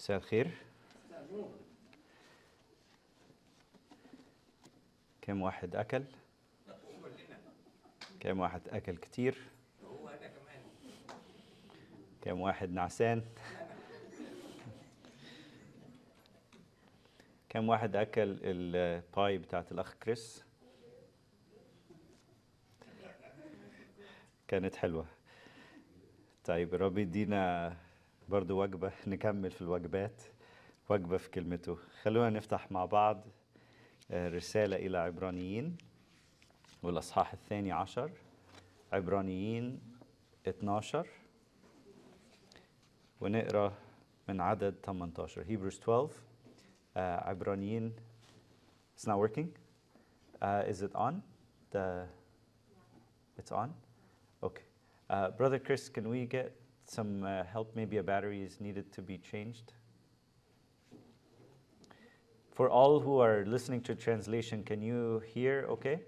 مساء الخير كم واحد أكل؟ كم واحد أكل كتير؟ كم واحد نعسان؟ كم واحد أكل الباي بتاعت الأخ كريس؟ كانت حلوة طيب ربي يدينا برضو وجبة نكمل في الوجبات وجبة في كلمته خلونا نفتح مع بعض آه، رسالة إلى عبرانيين والأصحاح الثاني عشر عبرانيين 12 ونقرا من عدد 18 Hebrews 12 uh, آه، عبرانيين It's not working uh, Is it on the It's on Okay uh, Brother Chris can we get some uh, help. Maybe a battery is needed to be changed. For all who are listening to translation, can you hear okay?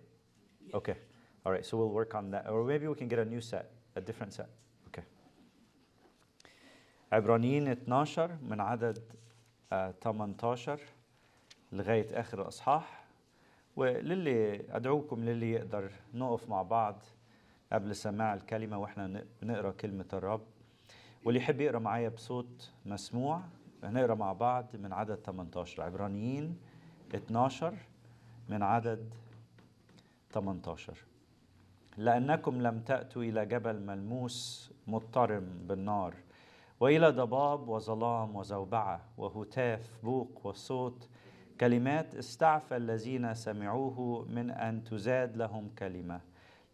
Yes. Okay. All right, so we'll work on that. Or maybe we can get a new set, a different set. Okay. عبرانيين 12 من عدد 18 لغاية آخر أصحاح وللي أدعوكم للي يقدر نقف مع بعض قبل سماع الكلمة وإحنا بنقرأ كلمة الرب واللي يحب يقرا معايا بصوت مسموع هنقرا مع بعض من عدد 18 عبرانيين 12 من عدد 18 لأنكم لم تأتوا إلى جبل ملموس مضطرم بالنار وإلى ضباب وظلام وزوبعة وهتاف بوق وصوت كلمات استعفى الذين سمعوه من أن تزاد لهم كلمة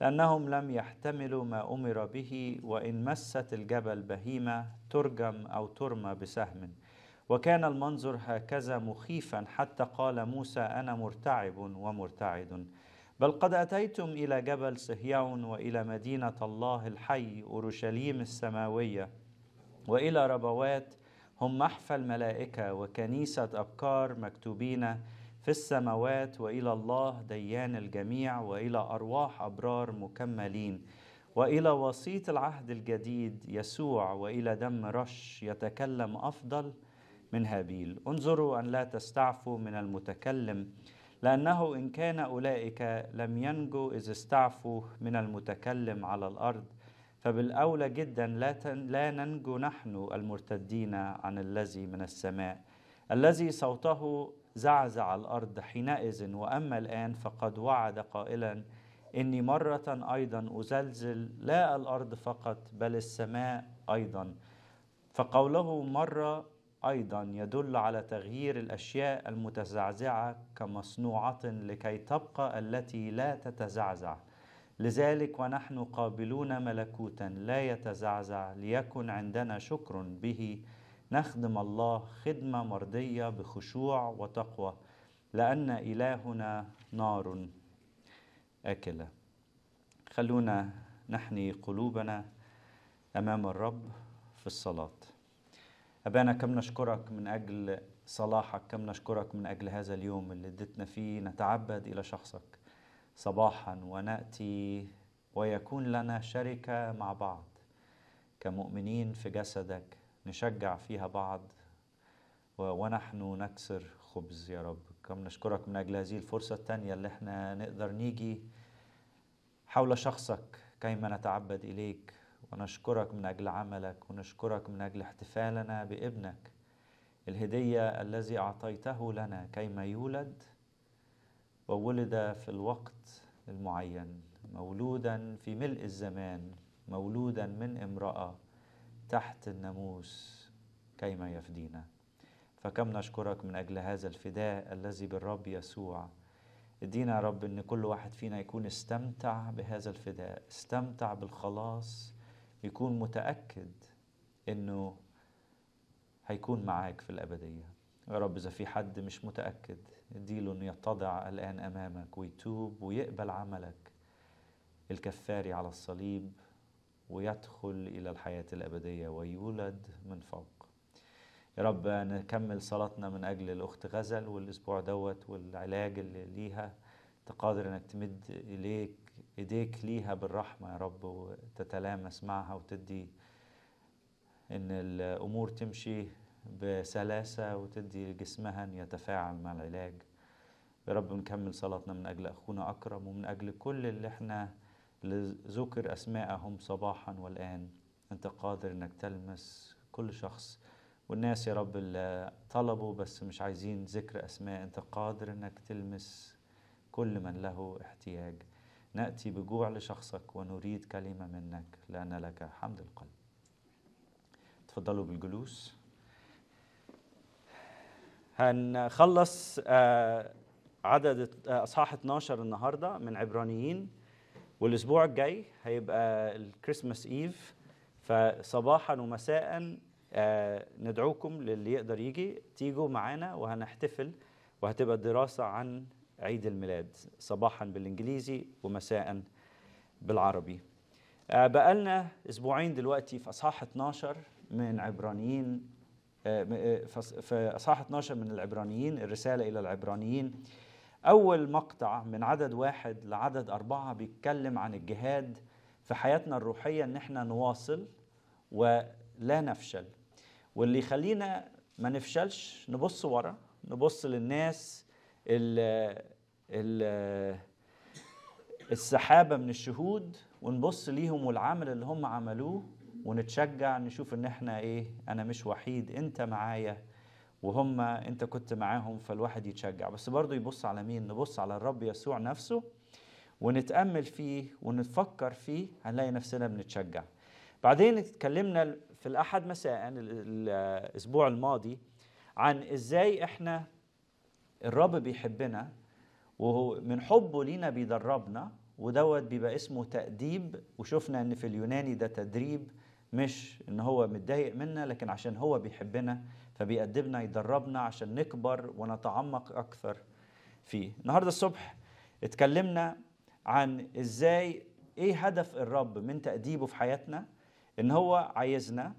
لأنهم لم يحتملوا ما أمر به وإن مست الجبل بهيمة ترجم أو ترمى بسهم وكان المنظر هكذا مخيفا حتى قال موسى أنا مرتعب ومرتعد بل قد أتيتم إلى جبل صهيون وإلى مدينة الله الحي أورشليم السماوية وإلى ربوات هم محفى الملائكة وكنيسة أبكار مكتوبين في السماوات والى الله ديان الجميع والى ارواح ابرار مكملين والى وسيط العهد الجديد يسوع والى دم رش يتكلم افضل من هابيل انظروا ان لا تستعفوا من المتكلم لانه ان كان اولئك لم ينجوا اذ استعفوا من المتكلم على الارض فبالاولى جدا لا لا ننجو نحن المرتدين عن الذي من السماء الذي صوته زعزع الارض حينئذ واما الان فقد وعد قائلا اني مره ايضا ازلزل لا الارض فقط بل السماء ايضا فقوله مره ايضا يدل على تغيير الاشياء المتزعزعه كمصنوعه لكي تبقى التي لا تتزعزع لذلك ونحن قابلون ملكوتا لا يتزعزع ليكن عندنا شكر به نخدم الله خدمة مرضية بخشوع وتقوى لأن إلهنا نار آكلة خلونا نحني قلوبنا أمام الرب في الصلاة أبانا كم نشكرك من أجل صلاحك كم نشكرك من أجل هذا اليوم اللي اديتنا فيه نتعبد إلى شخصك صباحا ونأتي ويكون لنا شركة مع بعض كمؤمنين في جسدك نشجع فيها بعض ونحن نكسر خبز يا رب كم نشكرك من أجل هذه الفرصة الثانية اللي احنا نقدر نيجي حول شخصك كيما نتعبد إليك ونشكرك من أجل عملك ونشكرك من أجل احتفالنا بابنك الهدية الذي أعطيته لنا كيما يولد وولد في الوقت المعين مولودا في ملء الزمان مولودا من امرأة تحت الناموس كيما يفدينا فكم نشكرك من أجل هذا الفداء الذي بالرب يسوع ادينا يا رب ان كل واحد فينا يكون استمتع بهذا الفداء استمتع بالخلاص يكون متأكد انه هيكون معاك في الأبدية يا رب إذا في حد مش متأكد اديله أن يتضع الآن أمامك ويتوب ويقبل عملك الكفاري على الصليب ويدخل إلى الحياة الأبدية ويولد من فوق يا رب نكمل صلاتنا من أجل الأخت غزل والأسبوع دوت والعلاج اللي ليها تقادر أنك تمد إليك إيديك ليها بالرحمة يا رب وتتلامس معها وتدي إن الأمور تمشي بسلاسة وتدي جسمها أن يتفاعل مع العلاج يا رب نكمل صلاتنا من أجل أخونا أكرم ومن أجل كل اللي احنا لذكر أسماءهم صباحا والآن أنت قادر أنك تلمس كل شخص والناس يا رب اللي طلبوا بس مش عايزين ذكر أسماء أنت قادر أنك تلمس كل من له احتياج نأتي بجوع لشخصك ونريد كلمة منك لأن لك حمد القلب تفضلوا بالجلوس هنخلص آه، عدد آه، أصحاح 12 النهاردة من عبرانيين والاسبوع الجاي هيبقى الكريسماس ايف فصباحا ومساء آه، ندعوكم للي يقدر يجي تيجوا معانا وهنحتفل وهتبقى دراسة عن عيد الميلاد صباحا بالإنجليزي ومساء بالعربي آه، بقالنا أسبوعين دلوقتي في أصحاح 12 من عبرانيين آه، في أصحاح 12 من العبرانيين الرسالة إلى العبرانيين أول مقطع من عدد واحد لعدد أربعة بيتكلم عن الجهاد في حياتنا الروحية إن إحنا نواصل ولا نفشل واللي يخلينا ما نفشلش نبص ورا نبص للناس الـ الـ السحابة من الشهود ونبص ليهم والعمل اللي هم عملوه ونتشجع نشوف ان احنا ايه انا مش وحيد انت معايا وهم انت كنت معاهم فالواحد يتشجع بس برضه يبص على مين نبص على الرب يسوع نفسه ونتامل فيه ونتفكر فيه هنلاقي نفسنا بنتشجع بعدين اتكلمنا في الاحد مساء الاسبوع الماضي عن ازاي احنا الرب بيحبنا ومن حبه لينا بيدربنا ودوت بيبقى اسمه تأديب وشفنا ان في اليوناني ده تدريب مش ان هو متضايق منا لكن عشان هو بيحبنا فبيأدبنا يدربنا عشان نكبر ونتعمق أكثر فيه النهاردة الصبح اتكلمنا عن إزاي إيه هدف الرب من تأديبه في حياتنا إن هو عايزنا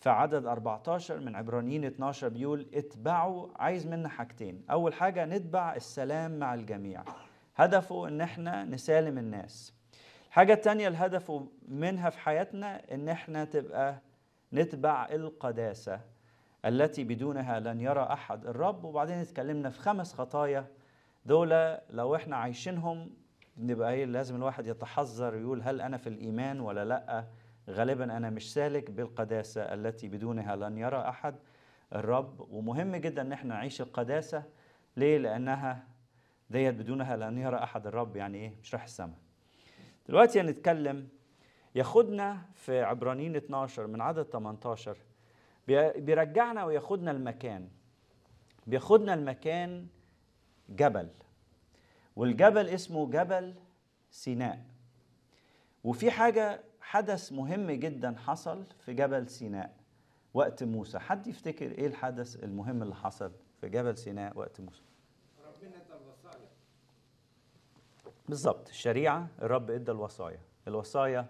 في عدد 14 من عبرانيين 12 بيقول اتبعوا عايز منا حاجتين أول حاجة نتبع السلام مع الجميع هدفه إن احنا نسالم الناس الحاجة التانية الهدف منها في حياتنا إن احنا تبقى نتبع القداسة التي بدونها لن يرى احد الرب وبعدين اتكلمنا في خمس خطايا دول لو احنا عايشينهم نبقى ايه لازم الواحد يتحذر يقول هل انا في الايمان ولا لا غالبا انا مش سالك بالقداسه التي بدونها لن يرى احد الرب ومهم جدا ان احنا نعيش القداسه ليه لانها ديت بدونها لن يرى احد الرب يعني ايه مش رايح السماء دلوقتي هنتكلم ياخدنا في عبرانيين 12 من عدد 18 بيرجعنا وياخدنا المكان بياخدنا المكان جبل والجبل اسمه جبل سيناء وفي حاجة حدث مهم جدا حصل في جبل سيناء وقت موسى حد يفتكر ايه الحدث المهم اللي حصل في جبل سيناء وقت موسى ربنا ادى الوصايا بالظبط الشريعة الرب ادى الوصايا الوصايا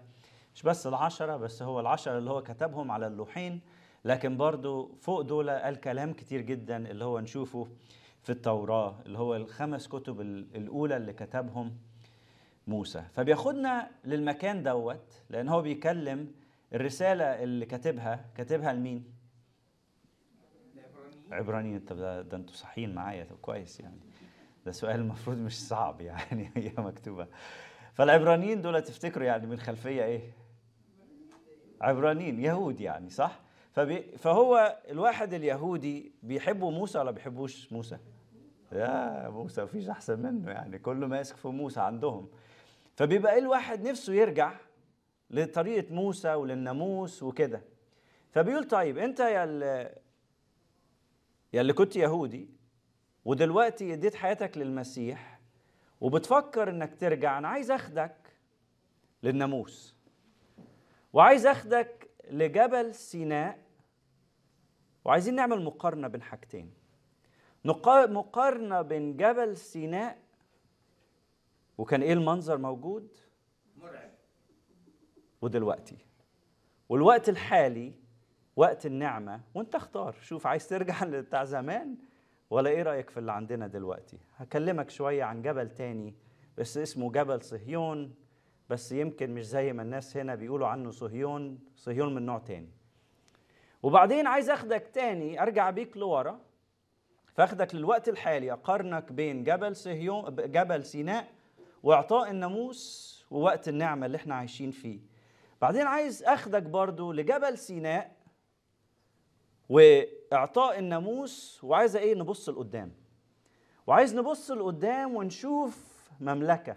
مش بس العشرة بس هو العشرة اللي هو كتبهم على اللوحين لكن برضو فوق دول قال كلام كتير جدا اللي هو نشوفه في التوراة اللي هو الخمس كتب الأولى اللي كتبهم موسى فبياخدنا للمكان دوت لأن هو بيكلم الرسالة اللي كاتبها كاتبها لمين؟ عبرانيين طب ده, ده انتوا صحيين معايا طب كويس يعني ده سؤال المفروض مش صعب يعني هي مكتوبة فالعبرانيين دول تفتكروا يعني من خلفية ايه؟ عبرانيين يهود يعني صح؟ فبي فهو الواحد اليهودي بيحبوا موسى ولا بيحبوش موسى يا موسى مفيش احسن منه يعني كله ماسك في موسى عندهم فبيبقى إيه الواحد نفسه يرجع لطريقه موسى وللناموس وكده فبيقول طيب انت يا اللي يا اللي كنت يهودي ودلوقتي اديت حياتك للمسيح وبتفكر انك ترجع انا عايز اخدك للناموس وعايز اخدك لجبل سيناء وعايزين نعمل مقارنه بين حاجتين مقارنه بين جبل سيناء وكان ايه المنظر موجود مرعب ودلوقتي والوقت الحالي وقت النعمه وانت اختار شوف عايز ترجع لبتاع زمان ولا ايه رايك في اللي عندنا دلوقتي هكلمك شويه عن جبل تاني بس اسمه جبل صهيون بس يمكن مش زي ما الناس هنا بيقولوا عنه صهيون صهيون من نوع تاني وبعدين عايز اخدك تاني ارجع بيك لورا فاخدك للوقت الحالي اقارنك بين جبل صهيون جبل سيناء واعطاء الناموس ووقت النعمه اللي احنا عايشين فيه بعدين عايز اخدك برضو لجبل سيناء واعطاء الناموس وعايز ايه نبص لقدام وعايز نبص لقدام ونشوف مملكه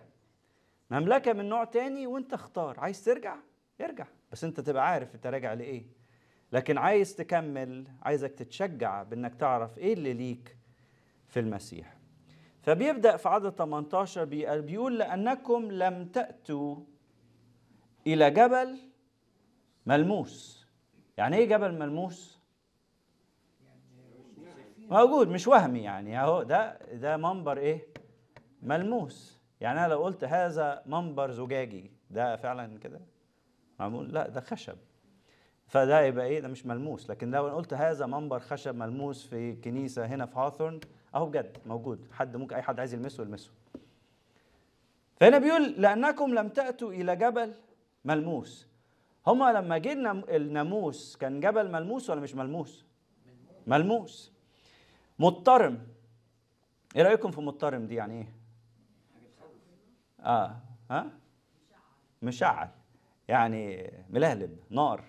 مملكه من نوع تاني وانت اختار عايز ترجع ارجع بس انت تبقى عارف انت راجع لايه لكن عايز تكمل عايزك تتشجع بانك تعرف ايه اللي ليك في المسيح فبيبدا في عدد 18 بيقول لانكم لم تاتوا الى جبل ملموس يعني ايه جبل ملموس موجود مش وهمي يعني اهو ده ده منبر ايه ملموس يعني انا لو قلت هذا منبر زجاجي ده فعلا كده معمول لا ده خشب فده يبقى ايه ده مش ملموس لكن لو انا قلت هذا منبر خشب ملموس في كنيسه هنا في هاثورن اهو بجد موجود حد ممكن اي حد عايز يلمسه يلمسه فهنا بيقول لانكم لم تاتوا الى جبل ملموس هما لما جينا الناموس كان جبل ملموس ولا مش ملموس ملموس مضطرم ايه رايكم في مضطرم دي يعني ايه اه ها مشعل يعني ملهلب نار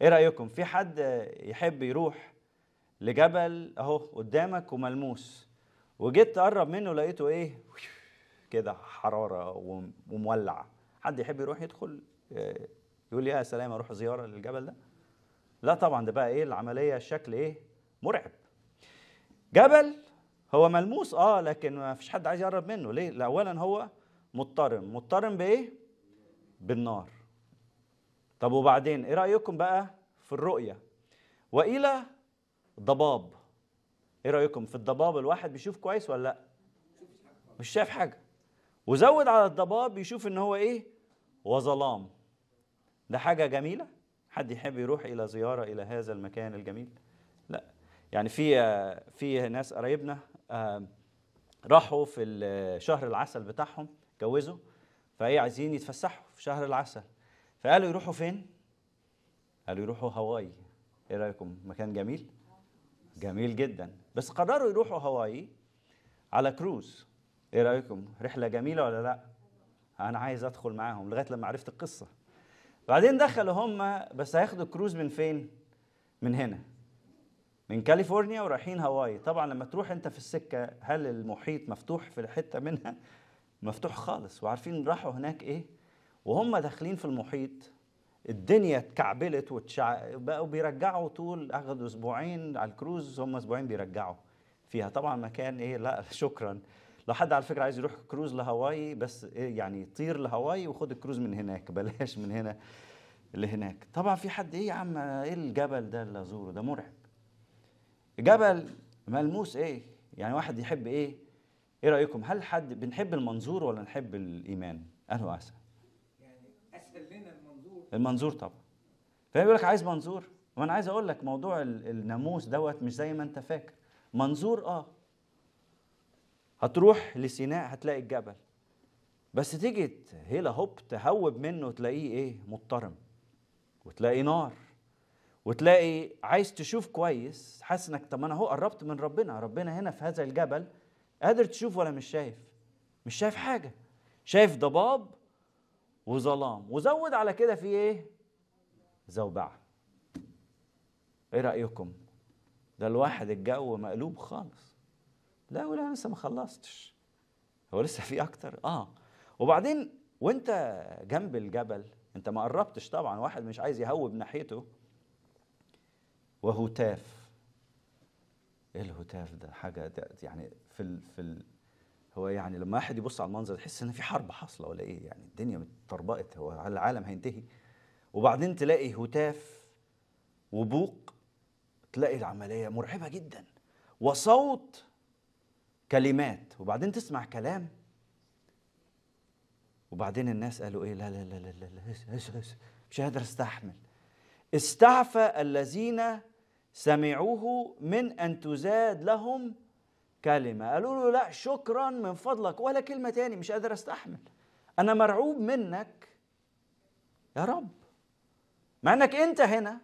ايه رايكم في حد يحب يروح لجبل اهو قدامك وملموس وجيت تقرب منه لقيته ايه كده حراره ومولع حد يحب يروح يدخل آه، يقول يا سلام اروح زياره للجبل ده لا طبعا ده بقى ايه العمليه الشكل ايه مرعب جبل هو ملموس اه لكن ما فيش حد عايز يقرب منه ليه اولا هو مضطرم مضطرم بايه بالنار طب وبعدين ايه رايكم بقى في الرؤيه والى ضباب ايه رايكم في الضباب الواحد بيشوف كويس ولا لا مش شايف حاجه وزود على الضباب بيشوف ان هو ايه وظلام ده حاجه جميله حد يحب يروح الى زياره الى هذا المكان الجميل لا يعني في في ناس قرايبنا آه، راحوا في شهر العسل بتاعهم اتجوزوا فايه عايزين يتفسحوا في شهر العسل فقالوا يروحوا فين؟ قالوا يروحوا هاواي ايه رايكم مكان جميل؟ جميل جدا بس قرروا يروحوا هاواي على كروز ايه رايكم رحله جميله ولا لا انا عايز ادخل معاهم لغايه لما عرفت القصه بعدين دخلوا هم بس هياخدوا الكروز من فين من هنا من كاليفورنيا ورايحين هاواي طبعا لما تروح انت في السكه هل المحيط مفتوح في الحته منها مفتوح خالص وعارفين راحوا هناك ايه وهم داخلين في المحيط الدنيا اتكعبلت وتشع... بقوا بيرجعوا طول اخذوا اسبوعين على الكروز هم اسبوعين بيرجعوا فيها طبعا مكان ايه لا شكرا لو حد على فكره عايز يروح كروز لهاواي بس إيه يعني طير لهاواي وخد الكروز من هناك بلاش من هنا لهناك طبعا في حد ايه يا عم ايه الجبل ده اللي ازوره ده مرعب جبل ملموس ايه يعني واحد يحب ايه ايه رايكم هل حد بنحب المنظور ولا نحب الايمان انا واسف المنظور طبعا فيقول لك عايز منظور وانا عايز اقول لك موضوع الناموس دوت مش زي ما انت فاكر منظور اه هتروح لسيناء هتلاقي الجبل بس تيجي هيلا هوب تهوب منه وتلاقيه ايه مضطرم وتلاقي نار وتلاقي عايز تشوف كويس حاسس انك طب انا اهو قربت من ربنا ربنا هنا في هذا الجبل قادر تشوف ولا مش شايف مش شايف حاجه شايف ضباب وظلام وزود على كده في ايه زوبعه ايه رايكم ده الواحد الجو مقلوب خالص لا ولا لسه ما خلصتش هو لسه في اكتر اه وبعدين وانت جنب الجبل انت ما قربتش طبعا واحد مش عايز يهوب ناحيته وهتاف ايه الهتاف ده حاجه ده يعني في في هو يعني لما واحد يبص على المنظر يحس ان في حرب حاصله ولا ايه يعني الدنيا اتطربقت هو العالم هينتهي وبعدين تلاقي هتاف وبوق تلاقي العمليه مرعبه جدا وصوت كلمات وبعدين تسمع كلام وبعدين الناس قالوا ايه لا لا لا لا, لا, هس هس هس مش قادر استحمل استعفى الذين سمعوه من ان تزاد لهم كلمة قالوا له لا شكرا من فضلك ولا كلمة تاني مش قادر استحمل أنا مرعوب منك يا رب مع انك انت هنا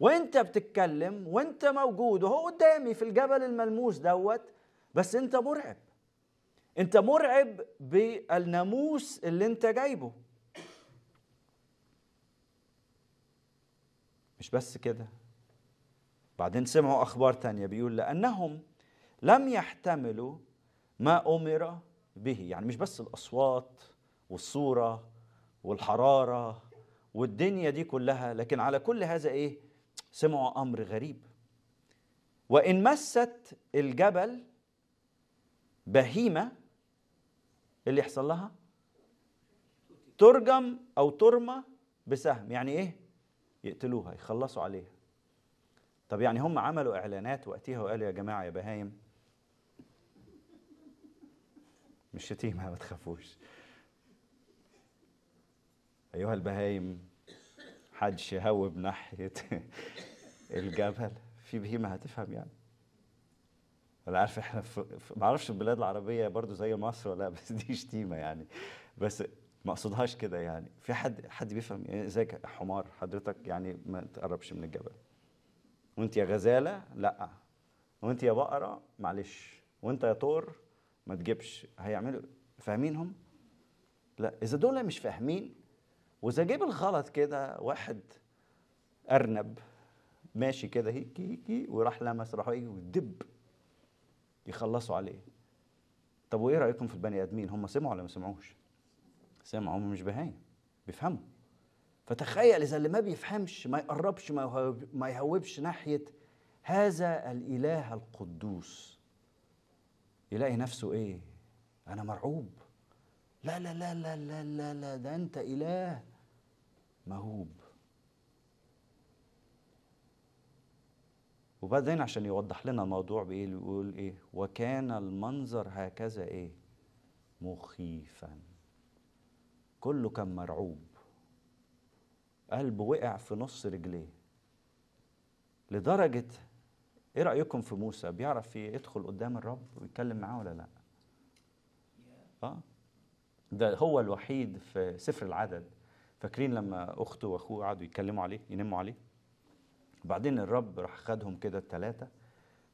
وانت بتتكلم وانت موجود وهو قدامي في الجبل الملموس دوت بس انت مرعب انت مرعب بالناموس اللي انت جايبه مش بس كده بعدين سمعوا اخبار تانية بيقول لانهم لم يحتملوا ما أمر به يعني مش بس الأصوات والصورة والحرارة والدنيا دي كلها لكن على كل هذا إيه سمعوا أمر غريب وإن مست الجبل بهيمة إيه اللي يحصل لها ترجم أو ترمى بسهم يعني إيه يقتلوها يخلصوا عليها طب يعني هم عملوا إعلانات وقتها وقالوا يا جماعة يا بهايم مش شتيمة ما تخافوش أيها البهايم حد شهوب بناحية الجبل في بهيمة هتفهم يعني انا عارف احنا في ما اعرفش البلاد العربيه برضو زي مصر ولا بس دي شتيمه يعني بس ما اقصدهاش كده يعني في حد حد بيفهم يعني ازيك حمار حضرتك يعني ما تقربش من الجبل وانت يا غزاله لا وانت يا بقره معلش وانت يا طور ما تجيبش هيعملوا فاهمينهم لا اذا دول مش فاهمين واذا جاب الغلط كده واحد ارنب ماشي كده هيك هيك وراح لمس راح يجي ودب يخلصوا عليه طب وايه رايكم في البني ادمين هم سمعوا ولا ما سمعوش سمعوا هم مش بهاي بيفهموا فتخيل اذا اللي ما بيفهمش ما يقربش ما يهوبش ناحيه هذا الاله القدوس يلاقي نفسه ايه انا مرعوب لا لا لا لا لا لا, لا ده انت اله مهوب وبعدين عشان يوضح لنا الموضوع بايه بيقول ايه وكان المنظر هكذا ايه مخيفا كله كان مرعوب قلبه وقع في نص رجليه لدرجه ايه رايكم في موسى بيعرف يدخل قدام الرب ويتكلم معاه ولا لا اه ده هو الوحيد في سفر العدد فاكرين لما اخته واخوه قعدوا يتكلموا عليه ينموا عليه بعدين الرب راح خدهم كده الثلاثه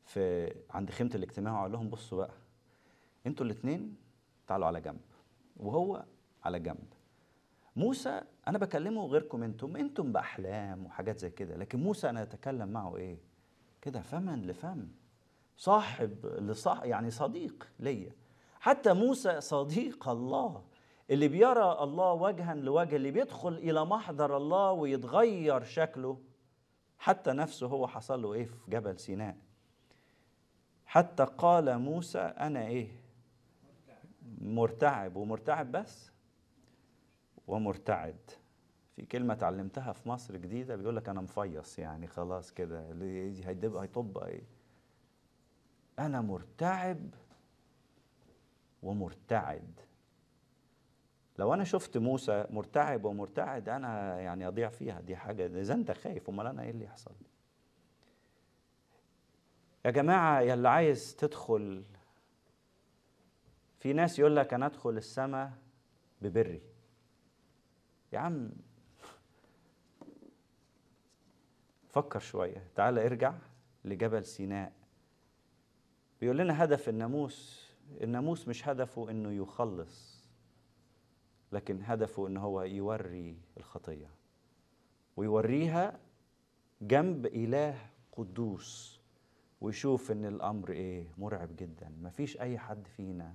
في عند خيمه الاجتماع وقال لهم بصوا بقى انتوا الاثنين تعالوا على جنب وهو على جنب موسى انا بكلمه غيركم انتم انتم باحلام وحاجات زي كده لكن موسى انا اتكلم معه ايه كده فما لفم صاحب لصاحب يعني صديق ليا حتى موسى صديق الله اللي بيرى الله وجها لوجه اللي بيدخل الى محضر الله ويتغير شكله حتى نفسه هو حصل له ايه في جبل سيناء حتى قال موسى انا ايه مرتعب ومرتعب بس ومرتعد في كلمة اتعلمتها في مصر جديدة بيقول لك أنا مفيص يعني خلاص كده هيطب إيه؟ أنا مرتعب ومرتعد لو أنا شفت موسى مرتعب ومرتعد أنا يعني أضيع فيها دي حاجة إذا أنت خايف أمال أنا إيه اللي يحصل يا جماعة يا اللي عايز تدخل في ناس يقول لك أنا أدخل السماء ببري يا عم فكر شوية تعال ارجع لجبل سيناء بيقول لنا هدف الناموس الناموس مش هدفه انه يخلص لكن هدفه ان هو يوري الخطيه ويوريها جنب اله قدوس ويشوف ان الامر ايه مرعب جدا مفيش اي حد فينا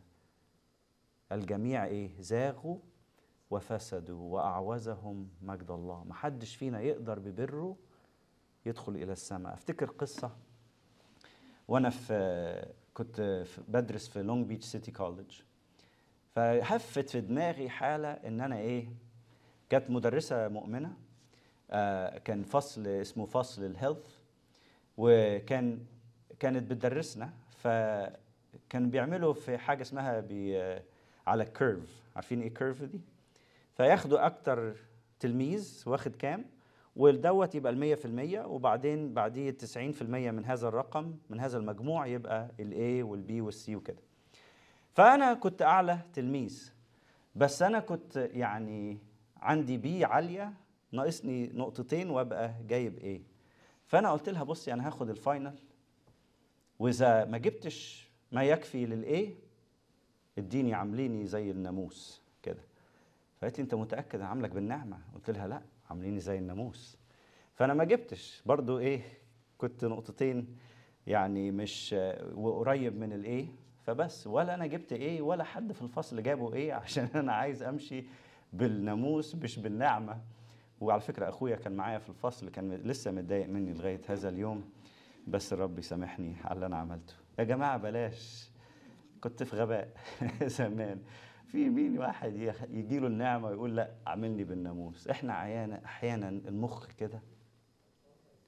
الجميع ايه زاغوا وفسدوا واعوزهم مجد الله محدش فينا يقدر ببره يدخل الى السماء افتكر قصه وانا في كنت في بدرس في لونج بيتش سيتي كولج فهفت في دماغي حاله ان انا ايه كانت مدرسه مؤمنه آه، كان فصل اسمه فصل الهيلث وكان كانت بتدرسنا فكان بيعملوا في حاجه اسمها بي آه، على كيرف عارفين ايه كيرف دي فياخدوا اكتر تلميذ واخد كام ولدوت يبقى ال 100% وبعدين بعديه 90% من هذا الرقم من هذا المجموع يبقى الاي والبي والسي وكده فانا كنت اعلى تلميذ بس انا كنت يعني عندي بي عاليه ناقصني نقطتين وابقى جايب ايه فانا قلت لها بصي انا هاخد الفاينل واذا ما جبتش ما يكفي للاي اديني عامليني زي الناموس كده فقالت لي انت متاكد انا عاملك بالنعمه قلت لها لا عامليني زي الناموس فانا ما جبتش برضو ايه كنت نقطتين يعني مش وقريب من الايه فبس ولا انا جبت ايه ولا حد في الفصل جابه ايه عشان انا عايز امشي بالناموس مش بالنعمه وعلى فكره اخويا كان معايا في الفصل كان لسه متضايق مني لغايه هذا اليوم بس ربي سامحني على اللي انا عملته يا جماعه بلاش كنت في غباء زمان في مين واحد يجي له النعمه ويقول لا عاملني بالناموس احنا عيانا احيانا المخ كده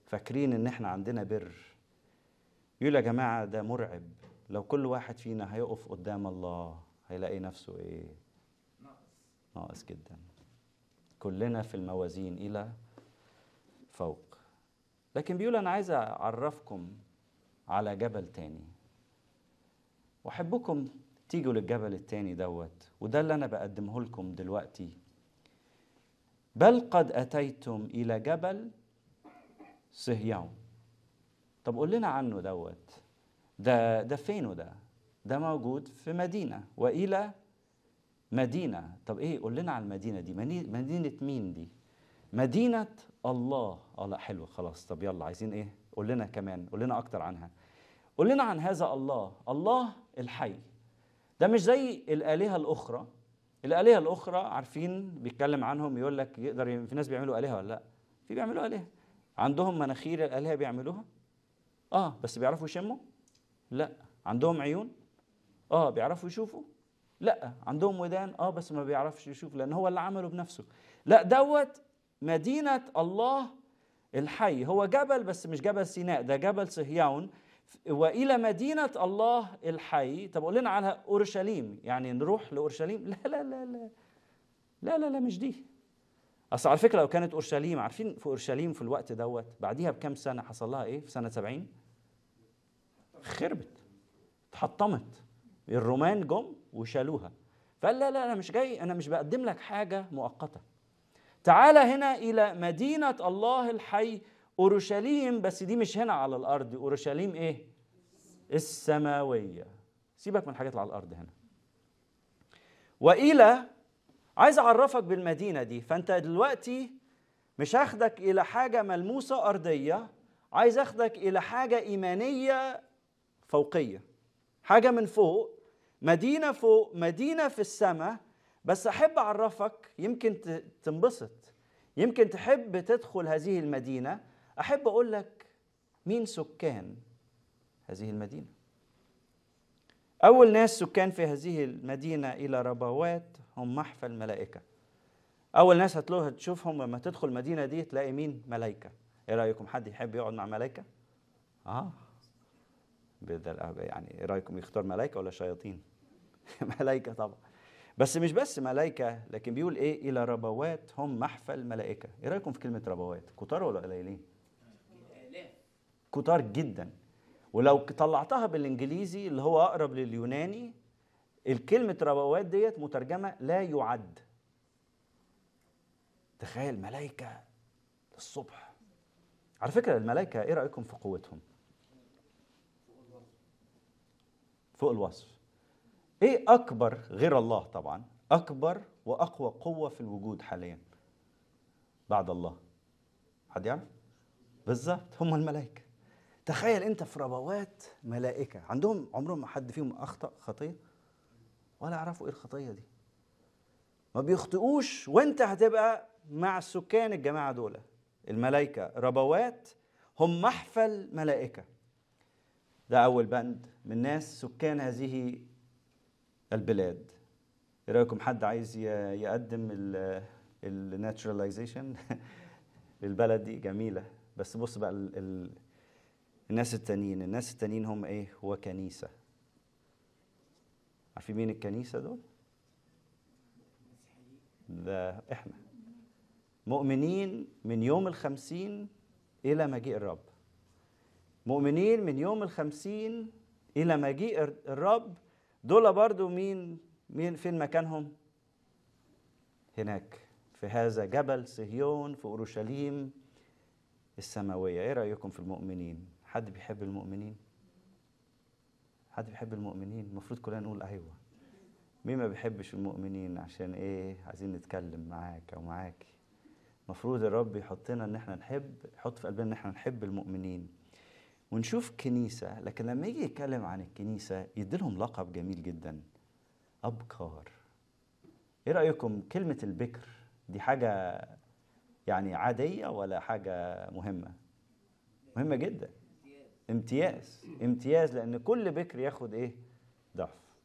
فاكرين ان احنا عندنا بر يقول يا جماعه ده مرعب لو كل واحد فينا هيقف قدام الله هيلاقي نفسه ايه ناقص ناقص جدا كلنا في الموازين الى فوق لكن بيقول انا عايز اعرفكم على جبل تاني واحبكم تيجوا للجبل التاني دوت وده اللي أنا بقدمه لكم دلوقتي بل قد أتيتم إلى جبل صهيون طب قول لنا عنه دوت ده ده فينه ده ده موجود في مدينة وإلى مدينة طب إيه قول لنا عن المدينة دي مدينة مين دي مدينة الله اه لا حلو خلاص طب يلا عايزين ايه قول لنا كمان قول لنا اكتر عنها قول لنا عن هذا الله الله الحي ده مش زي الالهه الاخرى الالهه الاخرى عارفين بيتكلم عنهم يقول لك يقدر في ناس بيعملوا الهه ولا لا في بيعملوا الهه عندهم مناخير الالهه بيعملوها اه بس بيعرفوا يشموا لا عندهم عيون اه بيعرفوا يشوفوا لا عندهم ودان اه بس ما بيعرفش يشوف لان هو اللي عمله بنفسه لا دوت مدينه الله الحي هو جبل بس مش جبل سيناء ده جبل صهيون والى مدينه الله الحي طب قول لنا عنها اورشليم يعني نروح لاورشليم لا لا لا لا لا لا لا مش دي اصل على فكره لو كانت اورشليم عارفين في اورشليم في الوقت دوت بعديها بكام سنه حصل لها ايه في سنه 70 خربت اتحطمت الرومان جم وشالوها فقال لا لا انا مش جاي انا مش بقدم لك حاجه مؤقته تعال هنا الى مدينه الله الحي اورشليم بس دي مش هنا على الارض اورشليم ايه السماويه سيبك من الحاجات اللي على الارض هنا والى عايز اعرفك بالمدينه دي فانت دلوقتي مش هاخدك الى حاجه ملموسه ارضيه عايز اخدك الى حاجه ايمانيه فوقيه حاجه من فوق مدينه فوق مدينه في السماء بس احب اعرفك يمكن تنبسط يمكن تحب تدخل هذه المدينه أحب أقول لك مين سكان هذه المدينة أول ناس سكان في هذه المدينة إلى ربوات هم محفى الملائكة أول ناس هتلوها تشوفهم لما تدخل المدينة دي تلاقي مين ملائكة إيه رأيكم حد يحب يقعد مع ملائكة؟ آه بدل يعني إيه رأيكم يختار ملائكة ولا شياطين؟ ملائكة طبعا بس مش بس ملائكة لكن بيقول إيه إلى ربوات هم محفى الملائكة إيه رأيكم في كلمة ربوات؟ كتار ولا قليلين؟ كتار جدا ولو طلعتها بالانجليزي اللي هو اقرب لليوناني الكلمه ربوات ديت مترجمه لا يعد تخيل ملائكه الصبح على فكره الملائكه ايه رايكم في قوتهم فوق الوصف ايه اكبر غير الله طبعا اكبر واقوى قوه في الوجود حاليا بعد الله حد يعرف بالظبط هم الملائكه تخيل انت في ربوات ملائكه عندهم عمرهم ما حد فيهم اخطا خطيه ولا يعرفوا ايه الخطيه دي ما بيخطئوش وانت هتبقى مع سكان الجماعه دول الملائكه ربوات هم محفل ملائكه ده اول بند من ناس سكان هذه البلاد ايه رايكم حد عايز يقدم الناتشراليزيشن البلد دي جميله بس بص بقى الناس التانيين الناس التانيين هم ايه هو كنيسه عارفين مين الكنيسه دول ده احنا مؤمنين من يوم الخمسين الى مجيء الرب مؤمنين من يوم الخمسين الى مجيء الرب دول برضو مين مين فين مكانهم هناك في هذا جبل صهيون في اورشليم السماويه ايه رايكم في المؤمنين حد بيحب المؤمنين حد بيحب المؤمنين المفروض كلنا نقول ايوه مين ما بيحبش المؤمنين عشان ايه عايزين نتكلم معاك او معاكي المفروض الرب يحطنا ان احنا نحب يحط في قلبنا ان احنا نحب المؤمنين ونشوف كنيسة لكن لما يجي يتكلم عن الكنيسة يديلهم لقب جميل جدا أبكار إيه رأيكم كلمة البكر دي حاجة يعني عادية ولا حاجة مهمة مهمة جدا امتياز امتياز لأن كل بكر ياخد إيه؟ ضعف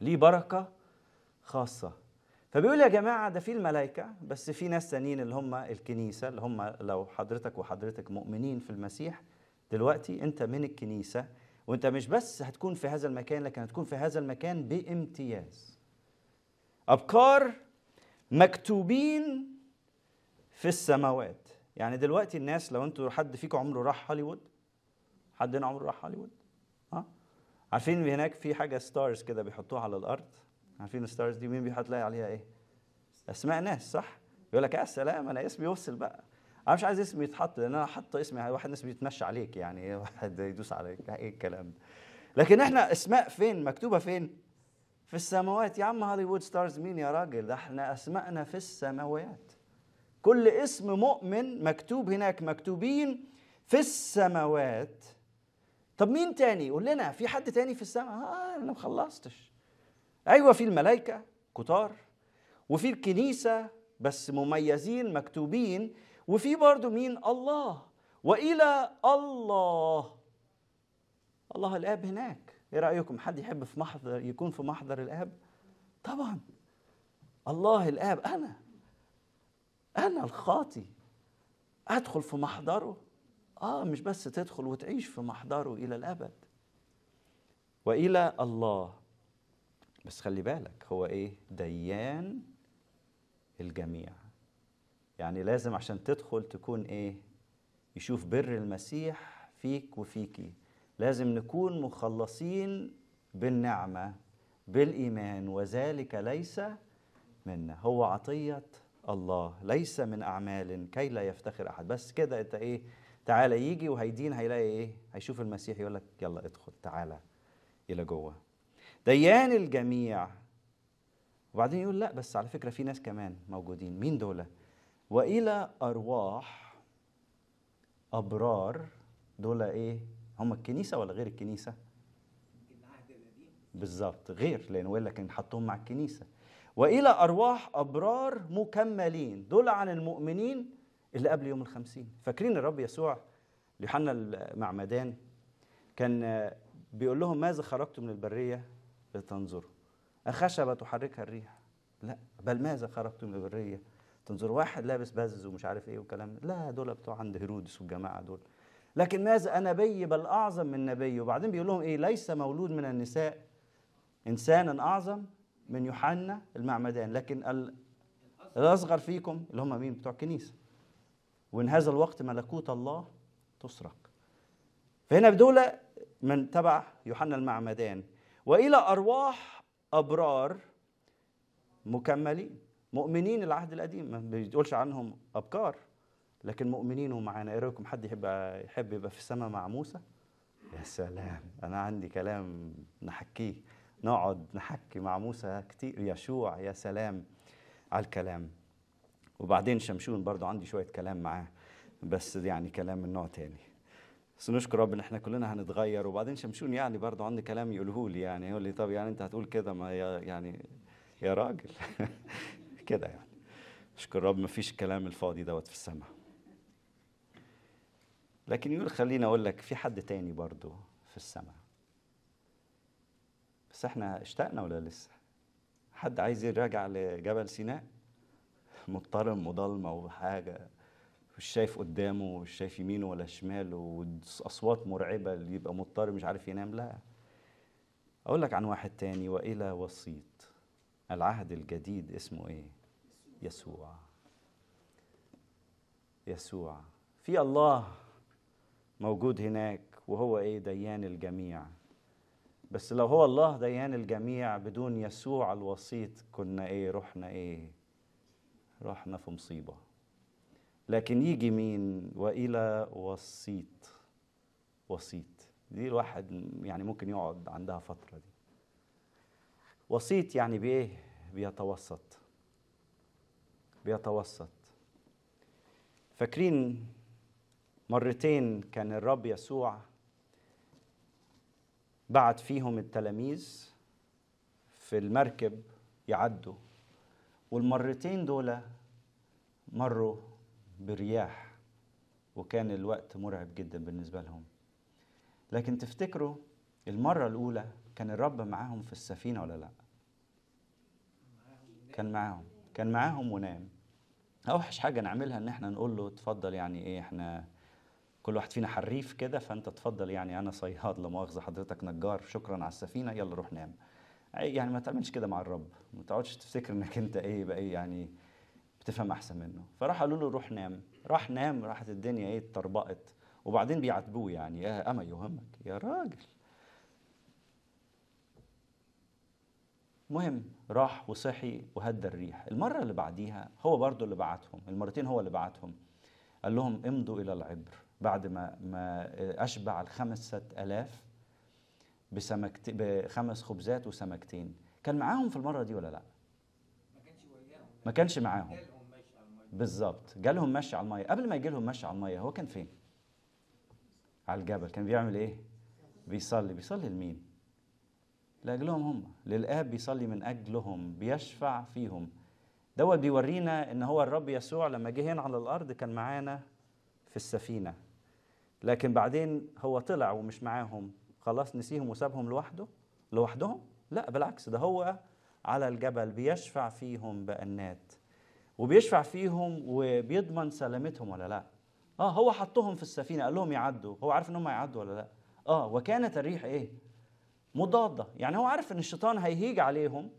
ليه بركة خاصة فبيقول يا جماعة ده في الملائكة بس في ناس تانيين اللي هم الكنيسة اللي هم لو حضرتك وحضرتك مؤمنين في المسيح دلوقتي أنت من الكنيسة وأنت مش بس هتكون في هذا المكان لكن هتكون في هذا المكان بامتياز أبكار مكتوبين في السماوات يعني دلوقتي الناس لو انتوا حد فيكم عمره راح هوليوود حدنا عمره راح هوليوود ها عارفين هناك في حاجه ستارز كده بيحطوها على الارض عارفين الستارز دي مين بيحط لها عليها ايه اسماء ناس صح يقول لك يا سلام انا اسمي وصل بقى انا مش عايز اسمي يتحط لان انا حاطه اسمي واحد الناس بيتمشى عليك يعني ايه واحد يدوس عليك ايه الكلام ده لكن احنا اسماء فين مكتوبه فين في السماوات يا عم هوليوود ستارز مين يا راجل ده احنا اسمائنا في السماوات كل اسم مؤمن مكتوب هناك مكتوبين في السماوات طب مين تاني قول لنا في حد تاني في السماء آه،, آه انا ما خلصتش ايوه في الملائكه كتار وفي الكنيسه بس مميزين مكتوبين وفي برضو مين الله والى الله الله الاب هناك ايه رايكم حد يحب في محضر يكون في محضر الاب طبعا الله الاب انا انا الخاطي ادخل في محضره آه مش بس تدخل وتعيش في محضره إلى الأبد وإلى الله بس خلي بالك هو إيه ديان الجميع يعني لازم عشان تدخل تكون إيه يشوف بر المسيح فيك وفيكي لازم نكون مخلصين بالنعمة بالإيمان وذلك ليس منا هو عطية الله ليس من أعمال كي لا يفتخر أحد بس كده أنت إيه تعالى يجي وهيدين هيلاقي ايه هيشوف المسيح يقول لك يلا ادخل تعالى الى جوه ديان الجميع وبعدين يقول لا بس على فكره في ناس كمان موجودين مين دول والى ارواح ابرار دول ايه هم الكنيسه ولا غير الكنيسه بالظبط غير لان ولا لك حطهم مع الكنيسه والى ارواح ابرار مكملين دول عن المؤمنين اللي قبل يوم الخمسين فاكرين الرب يسوع ليوحنا المعمدان كان بيقول لهم ماذا خرجتم من البرية لتنظروا أخشبة تحركها الريح لا بل ماذا خرجتم من البرية تنظر واحد لابس بز ومش عارف ايه وكلام لا دول بتوع عند هيرودس والجماعة دول لكن ماذا أنا نبي بل أعظم من نبي وبعدين بيقول لهم إيه ليس مولود من النساء إنسانا أعظم من يوحنا المعمدان لكن الأصغر فيكم اللي هم مين بتوع الكنيسة وإن هذا الوقت ملكوت الله تسرق فهنا بدولة من تبع يوحنا المعمدان وإلى أرواح أبرار مكملين مؤمنين العهد القديم ما بيقولش عنهم أبكار لكن مؤمنين ومعانا ايه رايكم حد يحب يحب يبقى في السماء مع موسى يا سلام انا عندي كلام نحكيه نقعد نحكي مع موسى كتير يشوع يا سلام على الكلام وبعدين شمشون برضو عندي شويه كلام معاه بس يعني كلام من نوع تاني بس نشكر رب ان احنا كلنا هنتغير وبعدين شمشون يعني برضو عندي كلام يقوله لي يعني يقول لي طب يعني انت هتقول كده ما يعني يا راجل كده يعني اشكر رب ما فيش الكلام الفاضي دوت في السماء لكن يقول خليني اقول لك في حد تاني برضو في السماء بس احنا اشتقنا ولا لسه حد عايز يراجع لجبل سيناء مضطرم وضلمه وحاجه مش شايف قدامه مش شايف يمينه ولا شماله واصوات مرعبه اللي يبقى مضطر مش عارف ينام لا اقول لك عن واحد تاني والى وسيط العهد الجديد اسمه ايه يسوع يسوع في الله موجود هناك وهو ايه ديان الجميع بس لو هو الله ديان الجميع بدون يسوع الوسيط كنا ايه رحنا ايه رحنا في مصيبة لكن يجي مين وإلى وسيط وسيط دي الواحد يعني ممكن يقعد عندها فترة دي وسيط يعني بإيه بيتوسط بيتوسط فاكرين مرتين كان الرب يسوع بعت فيهم التلاميذ في المركب يعدوا والمرتين دول مروا برياح وكان الوقت مرعب جدا بالنسبة لهم لكن تفتكروا المرة الأولى كان الرب معاهم في السفينة ولا لأ كان معاهم كان معاهم ونام اوحش حاجه نعملها ان احنا نقول له اتفضل يعني ايه احنا كل واحد فينا حريف كده فانت اتفضل يعني انا صياد لا مؤاخذه حضرتك نجار شكرا على السفينه يلا روح نام يعني ما تعملش كده مع الرب ما تقعدش تفتكر انك انت ايه بقى ايه يعني بتفهم احسن منه فراح قالوا له روح نام راح نام راحت الدنيا ايه اتطربقت وبعدين بيعاتبوه يعني يا اما يهمك يا راجل مهم راح وصحي وهدى الريح المرة اللي بعديها هو برضو اللي بعتهم المرتين هو اللي بعتهم قال لهم امضوا إلى العبر بعد ما, ما أشبع الخمسة ألاف بسمكت بخمس خبزات وسمكتين كان معاهم في المره دي ولا لا ما كانش معاهم بالظبط جالهم مشي على الميه قبل ما يجيلهم مشي على الميه هو كان فين على الجبل كان بيعمل ايه بيصلي بيصلي لمين لاجلهم هم للاب بيصلي من اجلهم بيشفع فيهم دوت بيورينا ان هو الرب يسوع لما جه هنا على الارض كان معانا في السفينه لكن بعدين هو طلع ومش معاهم خلاص نسيهم وسابهم لوحده لوحدهم لا بالعكس ده هو على الجبل بيشفع فيهم بأنات وبيشفع فيهم وبيضمن سلامتهم ولا لا اه هو حطهم في السفينه قال لهم يعدوا هو عارف ان هم هيعدوا ولا لا اه وكانت الريح ايه مضاده يعني هو عارف ان الشيطان هيهيج عليهم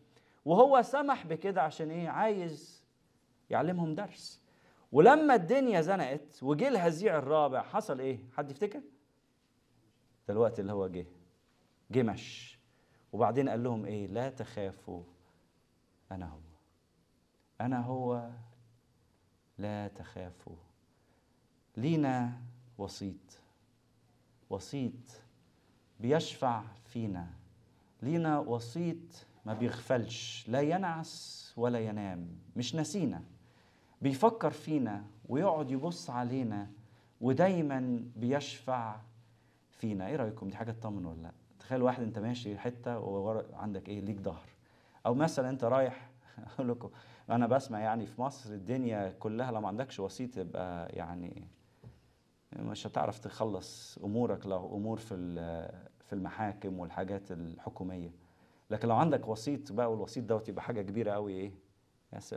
وهو سمح بكده عشان ايه عايز يعلمهم درس ولما الدنيا زنقت وجه الهزيع الرابع حصل ايه حد يفتكر الوقت اللي هو جه جه مش وبعدين قال لهم ايه لا تخافوا انا هو انا هو لا تخافوا لينا وسيط وسيط بيشفع فينا لينا وسيط ما بيغفلش لا ينعس ولا ينام مش نسينا بيفكر فينا ويقعد يبص علينا ودايما بيشفع فينا ايه رايكم دي حاجه تطمن ولا لا تخيل واحد انت ماشي حته وورا عندك ايه ليك ظهر او مثلا انت رايح اقول لكم انا بسمع يعني في مصر الدنيا كلها لو ما عندكش وسيط يبقى يعني مش هتعرف تخلص امورك لو امور في في المحاكم والحاجات الحكوميه لكن لو عندك وسيط بقى والوسيط دوت يبقى حاجه كبيره قوي ايه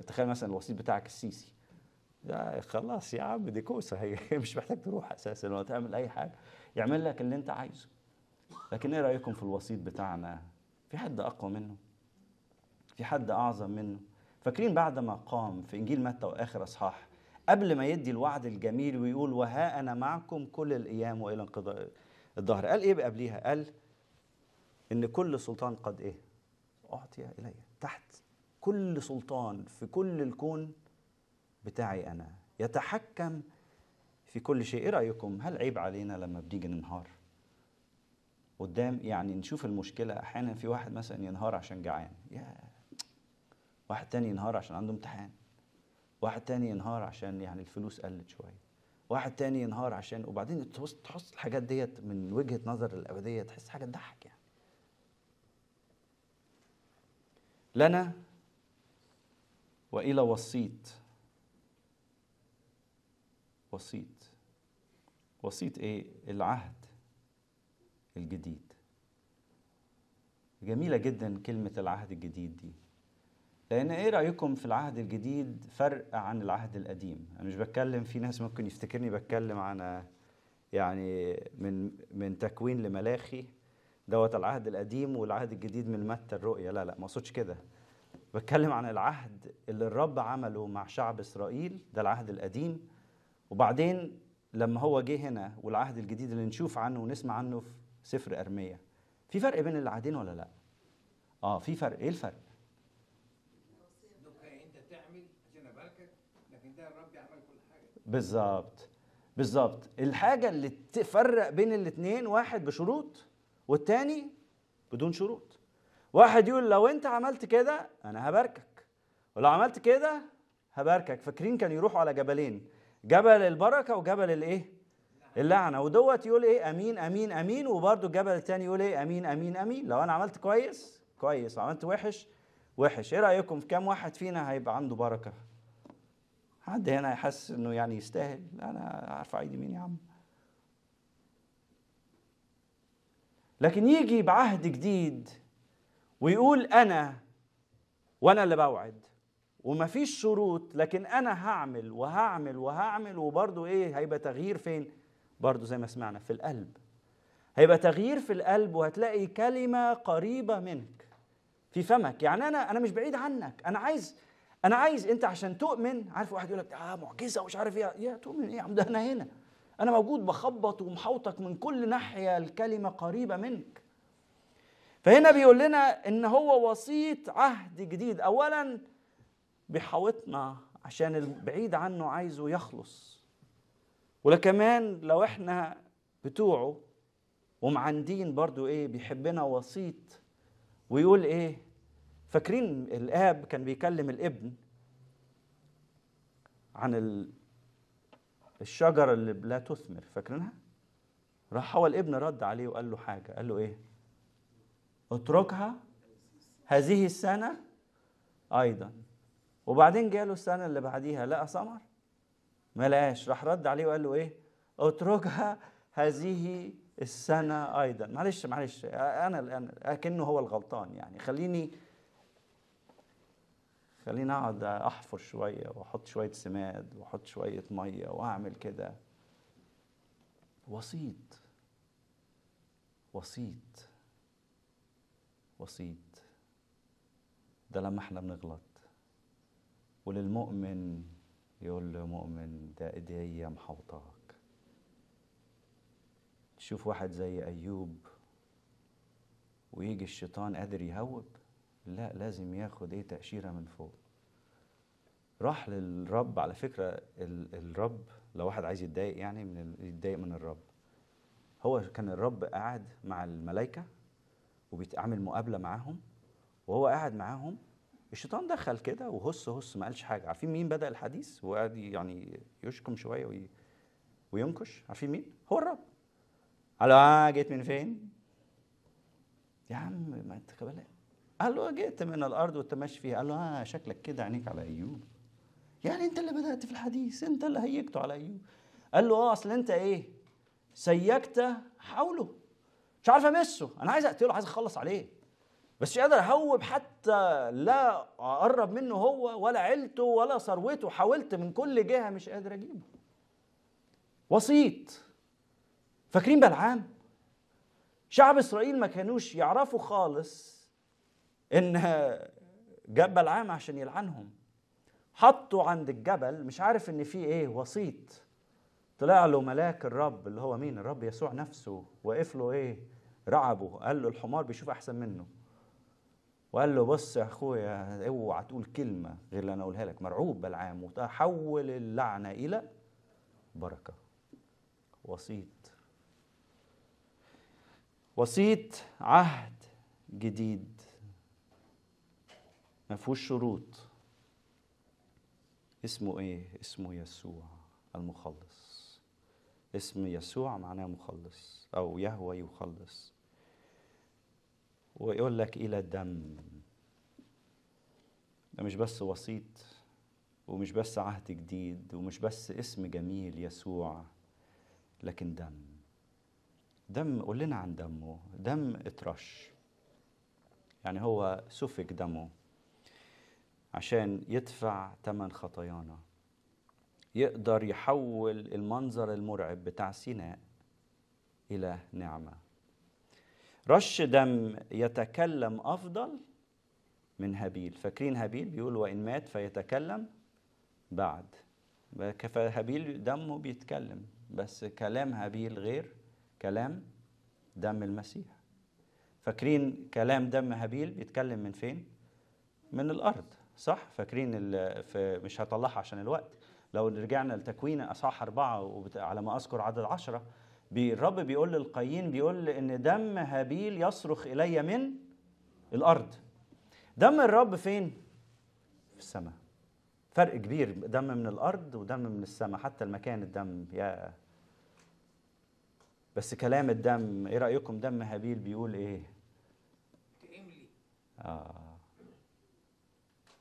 تخيل مثلا الوسيط بتاعك السيسي ده خلاص يا عم دي كوسه هي مش محتاج تروح اساسا ولا تعمل اي حاجه يعمل لك اللي انت عايزه لكن ايه رايكم في الوسيط بتاعنا في حد اقوى منه في حد اعظم منه فاكرين بعد ما قام في انجيل متى واخر اصحاح قبل ما يدي الوعد الجميل ويقول وها انا معكم كل الايام والى انقضاء الظهر قال ايه قبليها قال ان كل سلطان قد ايه اعطي الي تحت كل سلطان في كل الكون بتاعي انا يتحكم في كل شيء ايه رايكم هل عيب علينا لما بنيجي ننهار قدام يعني نشوف المشكله احيانا في واحد مثلا ينهار عشان جعان يا واحد تاني ينهار عشان عنده امتحان واحد تاني ينهار عشان يعني الفلوس قلت شويه واحد تاني ينهار عشان وبعدين تحس الحاجات ديت من وجهه نظر الابديه تحس حاجه تضحك يعني لنا والى وسيط وسيط وسيط ايه العهد الجديد جميلة جدا كلمة العهد الجديد دي لأن إيه رأيكم في العهد الجديد فرق عن العهد القديم أنا مش بتكلم في ناس ممكن يفتكرني بتكلم عن يعني من من تكوين لملاخي دوت العهد القديم والعهد الجديد من متى الرؤية لا لا ما اقصدش كده بتكلم عن العهد اللي الرب عمله مع شعب اسرائيل ده العهد القديم وبعدين لما هو جه هنا والعهد الجديد اللي نشوف عنه ونسمع عنه في سفر ارميا في فرق بين العهدين ولا لا اه في فرق ايه الفرق بالظبط بالظبط الحاجة اللي تفرق بين الاتنين واحد بشروط والتاني بدون شروط واحد يقول لو انت عملت كده انا هباركك ولو عملت كده هباركك فاكرين كانوا يروحوا على جبلين جبل البركه وجبل الايه اللعنه ودوت يقول ايه امين امين امين وبرده الجبل الثاني يقول ايه امين امين امين لو انا عملت كويس كويس عملت وحش وحش ايه رايكم في كام واحد فينا هيبقى عنده بركه حد هنا يحس انه يعني يستاهل انا عارف ايدي مين يا عم لكن يجي بعهد جديد ويقول انا وانا اللي بوعد ومفيش شروط لكن انا هعمل وهعمل وهعمل وبرضه ايه هيبقى تغيير فين برضه زي ما سمعنا في القلب هيبقى تغيير في القلب وهتلاقي كلمه قريبه منك في فمك يعني انا انا مش بعيد عنك انا عايز انا عايز انت عشان تؤمن عارف واحد يقول لك اه معجزه ومش عارف ايه يا تؤمن ايه يا عم ده انا هنا انا موجود بخبط ومحوطك من كل ناحيه الكلمه قريبه منك فهنا بيقول لنا ان هو وسيط عهد جديد اولا بيحاوطنا عشان البعيد عنه عايزه يخلص ولكمان لو احنا بتوعه ومعندين برضو ايه بيحبنا وسيط ويقول ايه فاكرين الاب كان بيكلم الابن عن الشجره اللي لا تثمر فاكرينها راح هو الابن رد عليه وقال له حاجه قال له ايه اتركها هذه السنه ايضا وبعدين جاله السنة اللي بعديها لقى سمر ما لقاش راح رد عليه وقال له ايه اتركها هذه السنة أيضا معلش معلش أنا الآن أكنه هو الغلطان يعني خليني خليني أقعد أحفر شوية وأحط شوية سماد وأحط شوية مية وأعمل كده وسيط وسيط وسيط ده لما احنا بنغلط وللمؤمن يقول له مؤمن ده ايديا محوطاك تشوف واحد زي ايوب ويجي الشيطان قادر يهوب لا لازم ياخد ايه تأشيرة من فوق راح للرب على فكرة الرب لو واحد عايز يتضايق يعني من يتضايق من الرب هو كان الرب قاعد مع الملائكة وبيتعامل مقابلة معاهم وهو قاعد معاهم الشيطان دخل كده وهص هص ما قالش حاجه عارفين مين بدا الحديث وقعد يعني يشكم شويه وي... وينكش عارفين مين هو الرب قال له اه جيت من فين يا عم ما انت قال له آه، جئت من الارض والتمشي فيها قال له اه شكلك كده عينيك على ايوب يعني انت اللي بدات في الحديث انت اللي هيجته على ايوب قال له اه اصل انت ايه سيكت حوله مش عارف امسه انا عايز اقتله عايز اخلص عليه بس قادر اهوب حتى لا اقرب منه هو ولا عيلته ولا ثروته حاولت من كل جهه مش قادر اجيبه وسيط فاكرين بلعام شعب اسرائيل ما كانوش يعرفوا خالص ان جاب بلعام عشان يلعنهم حطوا عند الجبل مش عارف ان في ايه وسيط طلع له ملاك الرب اللي هو مين الرب يسوع نفسه وقف له ايه رعبه قال له الحمار بيشوف احسن منه وقال له بص يا اخويا اوعى تقول كلمه غير اللي انا اقولها لك مرعوب بلعام وتحول اللعنه الى بركه وسيط وسيط عهد جديد ما فيهوش شروط اسمه ايه اسمه يسوع المخلص اسم يسوع معناه مخلص او يهوى يخلص ويقول لك إلى الدم ده مش بس وسيط ومش بس عهد جديد ومش بس اسم جميل يسوع لكن دم دم قلنا عن دمه دم اترش يعني هو سفك دمه عشان يدفع ثمن خطايانا يقدر يحول المنظر المرعب بتاع سيناء إلى نعمه رش دم يتكلم افضل من هابيل فاكرين هابيل بيقول وان مات فيتكلم بعد فهابيل دمه بيتكلم بس كلام هابيل غير كلام دم المسيح فاكرين كلام دم هابيل بيتكلم من فين من الارض صح فاكرين في مش هطلعها عشان الوقت لو رجعنا لتكوين اصحاح اربعه على ما اذكر عدد عشره الرب بيقول للقايين بيقول ان دم هابيل يصرخ الي من الارض دم الرب فين في السماء فرق كبير دم من الارض ودم من السماء حتى المكان الدم يا بس كلام الدم ايه رايكم دم هابيل بيقول ايه اه